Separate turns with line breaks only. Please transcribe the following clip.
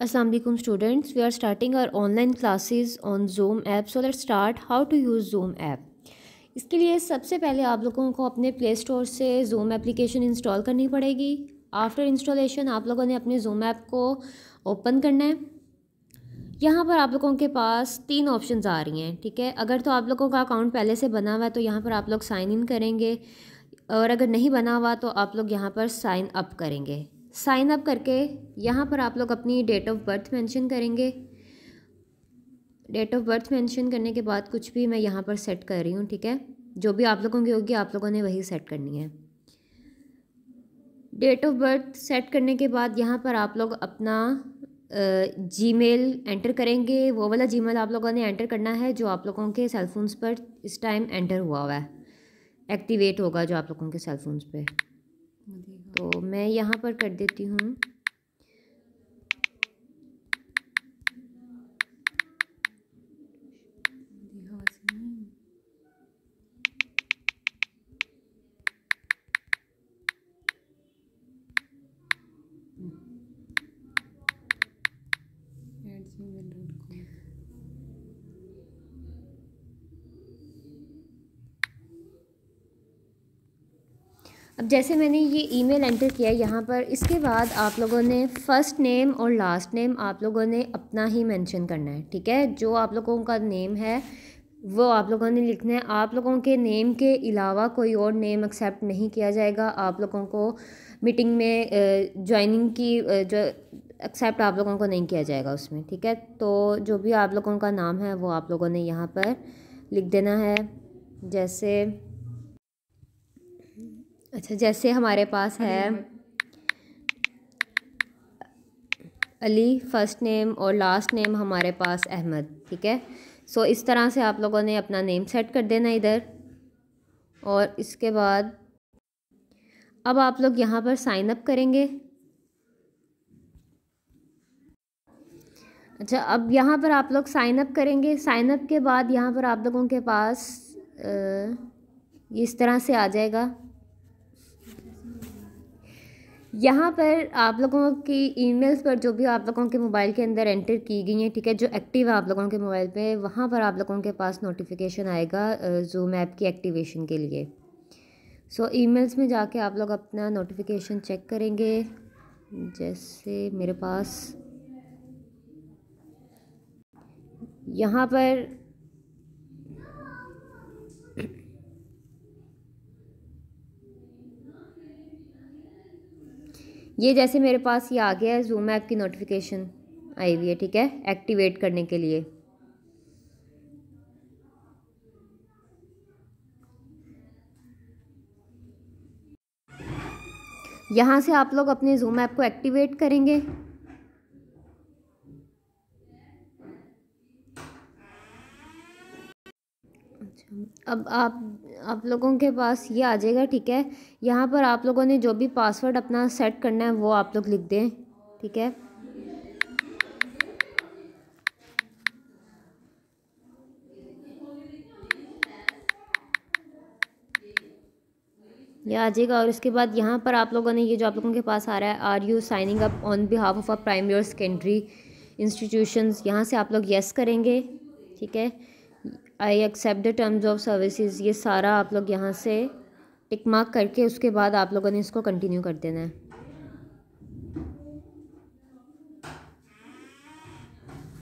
Aslam students we are starting our online classes on Zoom app so let's start how to use Zoom app इसके लिए सबसे पहले आप लोगों को अपने प्ले स्टोर से जूम एप्लीकेशन इंस्टॉल करनी पड़ेगी आफ्टर इंस्टॉलेशन आप लोगों ने अपने जूम ऐप को ओपन करना है यहाँ पर आप लोगों के पास तीन ऑप्शन आ रही हैं ठीक है अगर तो आप लोगों का अकाउंट पहले से बना हुआ है तो यहाँ पर आप लोग साइन इन करेंगे और अगर नहीं बना हुआ तो आप लोग यहाँ पर साइन अप करेंगे साइन अप करके यहाँ पर आप लोग अपनी डेट ऑफ बर्थ मेंशन करेंगे डेट ऑफ बर्थ मेंशन करने के बाद कुछ भी मैं यहाँ पर सेट कर रही हूँ ठीक है जो भी आप लोगों की होगी आप लोगों ने वही सेट करनी है डेट ऑफ बर्थ सेट करने के बाद यहाँ पर आप लोग अपना जी मेल एंटर करेंगे वो वाला जी मेल आप लोगों ने एंटर करना है जो आप लोगों के सेलफोन्स पर इस टाइम एंटर हुआ हुआ है एक्टिवेट होगा जो आप लोगों के सेलफोन्स पर तो मैं यहाँ पर कर देती हूँ अब जैसे मैंने ये ईमेल एंटर किया यहाँ पर इसके बाद आप लोगों ने फ़र्स्ट नेम और लास्ट नेम आप लोगों ने अपना ही मेंशन करना है ठीक है जो आप लोगों का नेम है वो आप लोगों ने लिखना है आप लोगों के नेम के अलावा कोई और नेम एक्सेप्ट नहीं किया जाएगा आप लोगों को मीटिंग में ज्वाइनिंग की जो एक्सेप्ट आप लोगों को नहीं किया जाएगा उसमें ठीक है तो जो भी आप लोगों का नाम है वो आप लोगों ने यहाँ पर लिख देना है जैसे अच्छा जैसे हमारे पास है अली फ़र्स्ट नेम और लास्ट नेम हमारे पास अहमद ठीक है सो so, इस तरह से आप लोगों ने अपना नेम सेट कर देना इधर और इसके बाद अब आप लोग यहाँ पर साइन अप करेंगे अच्छा अब यहाँ पर आप लोग साइन अप करेंगे साइन अप के बाद यहाँ पर आप लोगों के पास आ, इस तरह से आ जाएगा यहाँ पर आप लोगों की ईमेल्स पर जो भी आप लोगों के मोबाइल के अंदर एंटर की गई हैं ठीक है जो एक्टिव है आप लोगों के मोबाइल पे वहाँ पर आप लोगों के पास नोटिफिकेशन आएगा जूम ऐप की एक्टिवेशन के लिए सो so, ईमेल्स में जाके आप लोग अपना नोटिफिकेशन चेक करेंगे जैसे मेरे पास यहाँ पर ये जैसे मेरे पास ये आ गया है जूम ऐप की नोटिफिकेशन आई हुई है ठीक है एक्टिवेट करने के लिए यहाँ से आप लोग अपने जूम ऐप को एक्टिवेट करेंगे अब आप आप लोगों के पास ये आ जाएगा ठीक है यहाँ पर आप लोगों ने जो भी पासवर्ड अपना सेट करना है वो आप लोग लिख दें ठीक है ये आ जाएगा और उसके बाद यहाँ पर आप लोगों ने ये जो आप लोगों के पास आ रहा है are you signing up on behalf of a primary और सेकेंडरी इंस्टीट्यूशंस यहाँ से आप लोग येस करेंगे ठीक है I accept the terms of services ये सारा आप लोग यहाँ से टिक मार्क करके उसके बाद आप लोगों ने इसको कंटिन्यू कर देना है